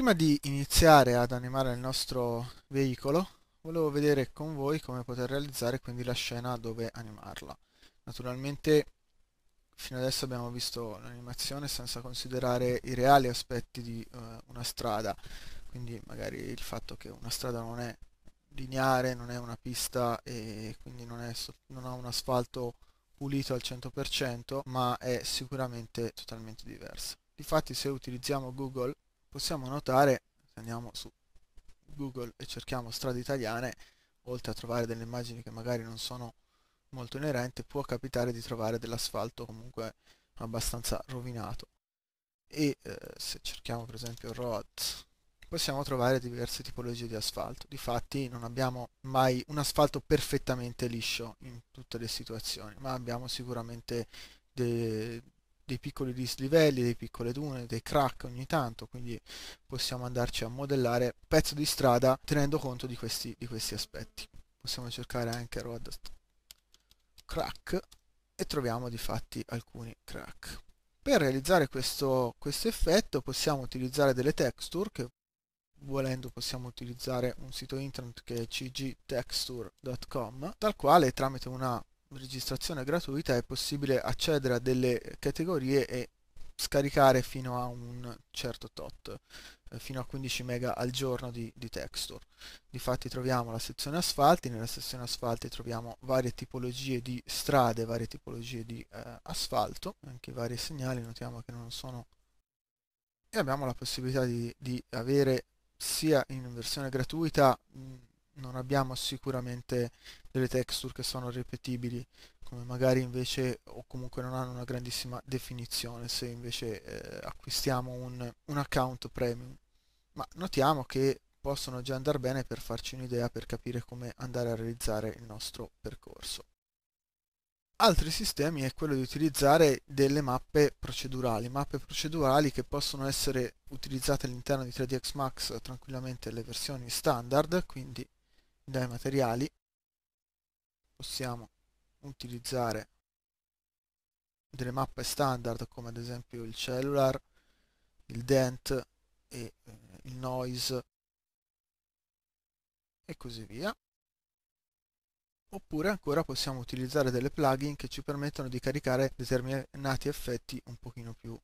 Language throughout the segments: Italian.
prima di iniziare ad animare il nostro veicolo, volevo vedere con voi come poter realizzare quindi la scena dove animarla. Naturalmente fino adesso abbiamo visto l'animazione senza considerare i reali aspetti di eh, una strada, quindi magari il fatto che una strada non è lineare, non è una pista e quindi non, è, non ha un asfalto pulito al 100%, ma è sicuramente totalmente diversa. Difatti se utilizziamo Google possiamo notare, se andiamo su Google e cerchiamo strade italiane, oltre a trovare delle immagini che magari non sono molto inerente, può capitare di trovare dell'asfalto comunque abbastanza rovinato. E eh, se cerchiamo per esempio road, possiamo trovare diverse tipologie di asfalto. Difatti non abbiamo mai un asfalto perfettamente liscio in tutte le situazioni, ma abbiamo sicuramente de dei piccoli dislivelli, dei piccole dune, dei crack ogni tanto, quindi possiamo andarci a modellare pezzo di strada tenendo conto di questi, di questi aspetti. Possiamo cercare anche road crack e troviamo di fatti alcuni crack. Per realizzare questo, questo effetto possiamo utilizzare delle texture che volendo possiamo utilizzare un sito internet che è cgtexture.com dal quale tramite una registrazione gratuita è possibile accedere a delle categorie e scaricare fino a un certo tot, eh, fino a 15 mega al giorno di, di texture. Difatti troviamo la sezione asfalti, nella sezione asfalti troviamo varie tipologie di strade, varie tipologie di eh, asfalto, anche vari segnali, notiamo che non sono... E abbiamo la possibilità di, di avere sia in versione gratuita non abbiamo sicuramente delle texture che sono ripetibili come magari invece o comunque non hanno una grandissima definizione se invece eh, acquistiamo un, un account premium ma notiamo che possono già andare bene per farci un'idea per capire come andare a realizzare il nostro percorso altri sistemi è quello di utilizzare delle mappe procedurali, mappe procedurali che possono essere utilizzate all'interno di 3 dx Max tranquillamente le versioni standard, quindi dai materiali possiamo utilizzare delle mappe standard come ad esempio il cellular, il dent e eh, il noise e così via oppure ancora possiamo utilizzare delle plugin che ci permettono di caricare determinati effetti un pochino più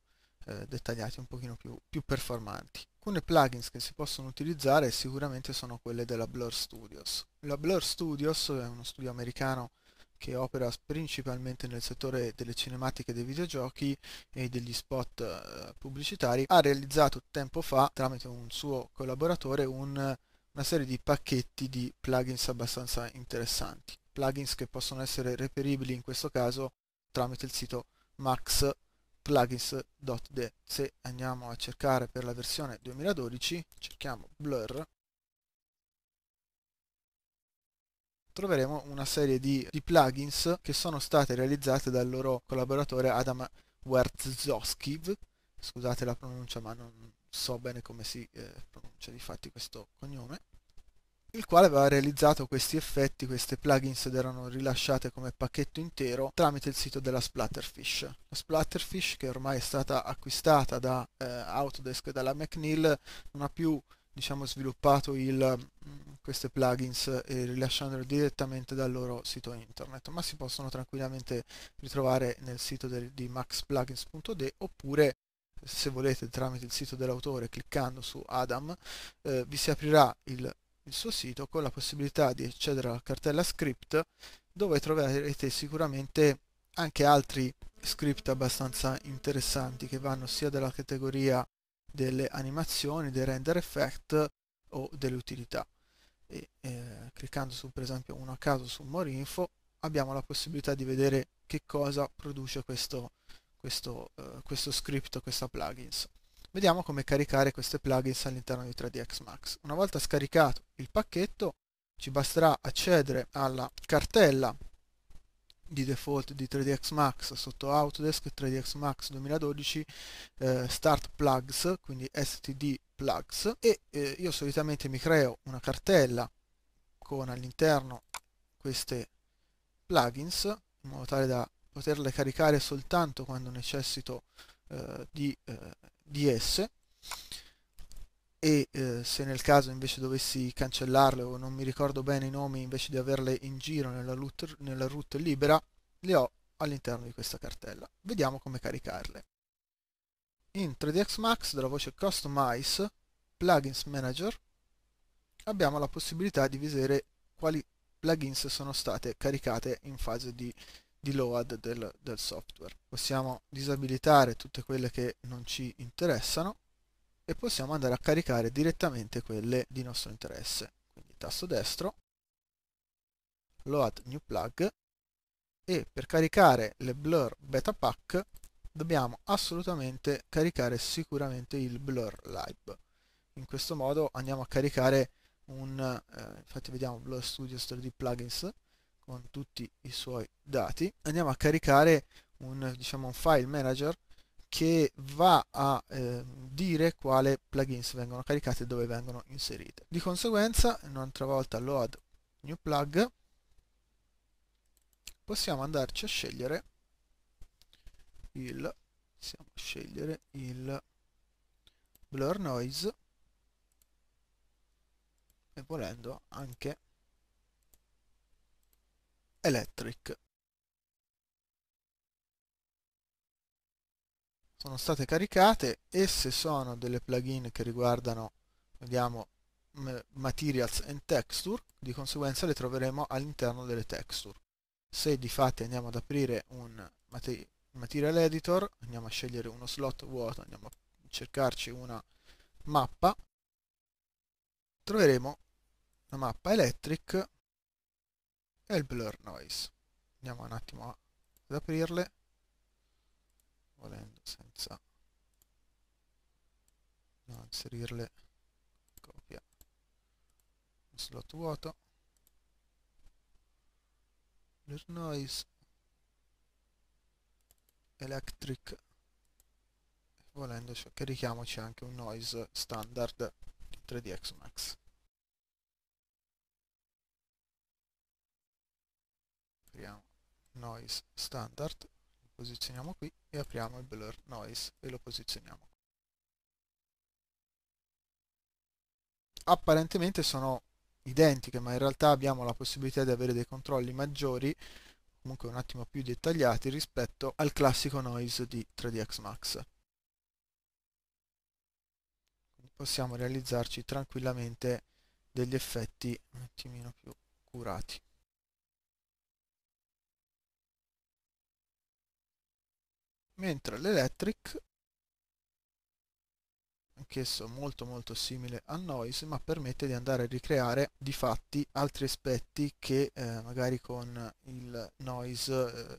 eh, dettagliati un pochino più, più performanti. Alcune plugins che si possono utilizzare sicuramente sono quelle della Blur Studios. La Blur Studios è uno studio americano che opera principalmente nel settore delle cinematiche dei videogiochi e degli spot eh, pubblicitari, ha realizzato tempo fa, tramite un suo collaboratore, un, una serie di pacchetti di plugins abbastanza interessanti. Plugins che possono essere reperibili in questo caso tramite il sito max plugins.de. Se andiamo a cercare per la versione 2012, cerchiamo Blur, troveremo una serie di, di, plugins che sono state realizzate dal loro collaboratore Adam Wertzoskiv, scusate la pronuncia ma non so bene come si eh, pronuncia di fatti questo cognome, il quale aveva realizzato questi effetti, queste plugins ed erano rilasciate come pacchetto intero tramite il sito della Splatterfish. La Splatterfish che ormai è stata acquistata da eh, Autodesk e dalla McNeil non ha più diciamo, sviluppato il, mm, queste plugins e eh, rilasciandole direttamente dal loro sito internet, ma si possono tranquillamente ritrovare nel sito del, di maxplugins.de oppure se volete tramite il sito dell'autore cliccando su Adam eh, vi si aprirà il il suo sito con la possibilità di accedere alla cartella script dove troverete sicuramente anche altri script abbastanza interessanti che vanno sia dalla categoria delle animazioni, dei render effect o delle utilità. E, eh, cliccando su per esempio uno a caso su More Info abbiamo la possibilità di vedere che cosa produce questo, questo, eh, questo script, questa plugins. Vediamo come caricare queste plugins all'interno di 3 dx Max. Una volta scaricato il pacchetto ci basterà accedere alla cartella di default di 3 dx Max sotto Autodesk 3 dx Max 2012 eh, Start Plugs, quindi STD Plugs e eh, io solitamente mi creo una cartella con all'interno queste plugins in modo tale da poterle caricare soltanto quando necessito eh, di eh, di esse e eh, se nel caso invece dovessi cancellarle o non mi ricordo bene i nomi invece di averle in giro nella root, nella root libera le ho all'interno di questa cartella vediamo come caricarle in 3 dx max dalla voce customize plugins manager abbiamo la possibilità di vedere quali plugins sono state caricate in fase di di load del, del software. Possiamo disabilitare tutte quelle che non ci interessano e possiamo andare a caricare direttamente quelle di nostro interesse. Quindi tasto destro, load new plug e per caricare le blur beta pack dobbiamo assolutamente caricare sicuramente il blur live. In questo modo andiamo a caricare un, eh, infatti vediamo blur studios 3d plugins con tutti i suoi dati, andiamo a caricare un, diciamo, un file manager che va a eh, dire quale plugins vengono caricate e dove vengono inserite. Di conseguenza, un'altra volta load new plug, possiamo andarci a scegliere il, possiamo scegliere il blur noise e volendo anche Electric. Sono state caricate, esse sono delle plugin che riguardano, vediamo, Materials and Texture, di conseguenza le troveremo all'interno delle texture. Se di fatti andiamo ad aprire un Material Editor, andiamo a scegliere uno slot vuoto, andiamo a cercarci una mappa, troveremo una mappa Electric e il blur noise andiamo un attimo ad aprirle volendo senza no, inserirle copia un slot vuoto blur noise electric volendo carichiamoci cioè, anche un noise standard 3 dx max apriamo noise standard, lo posizioniamo qui e apriamo il blur noise e lo posizioniamo Apparentemente sono identiche, ma in realtà abbiamo la possibilità di avere dei controlli maggiori, comunque un attimo più dettagliati rispetto al classico noise di 3 dx Max. possiamo realizzarci tranquillamente degli effetti un attimino più curati. mentre l'Electric anch'esso molto molto simile a Noise ma permette di andare a ricreare di fatti altri aspetti che eh, magari con il Noise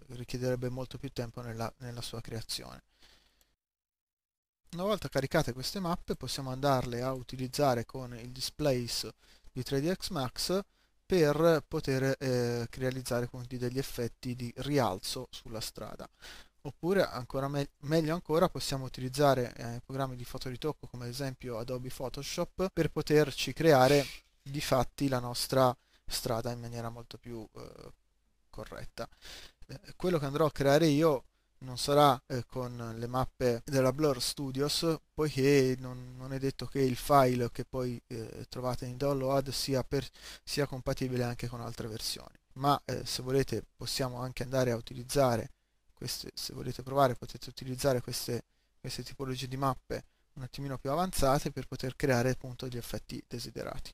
eh, richiederebbe molto più tempo nella, nella sua creazione. Una volta caricate queste mappe possiamo andarle a utilizzare con il displays di 3 dx Max per poter eh, realizzare quindi degli effetti di rialzo sulla strada oppure ancora me meglio ancora possiamo utilizzare eh, programmi di fotoritocco come ad esempio Adobe Photoshop per poterci creare di fatti la nostra strada in maniera molto più eh, corretta. Eh, quello che andrò a creare io non sarà eh, con le mappe della Blur Studios poiché non, non è detto che il file che poi eh, trovate in download sia, per, sia, compatibile anche con altre versioni ma eh, se volete possiamo anche andare a utilizzare queste, se volete provare potete utilizzare queste, queste tipologie di mappe un attimino più avanzate per poter creare appunto gli effetti desiderati.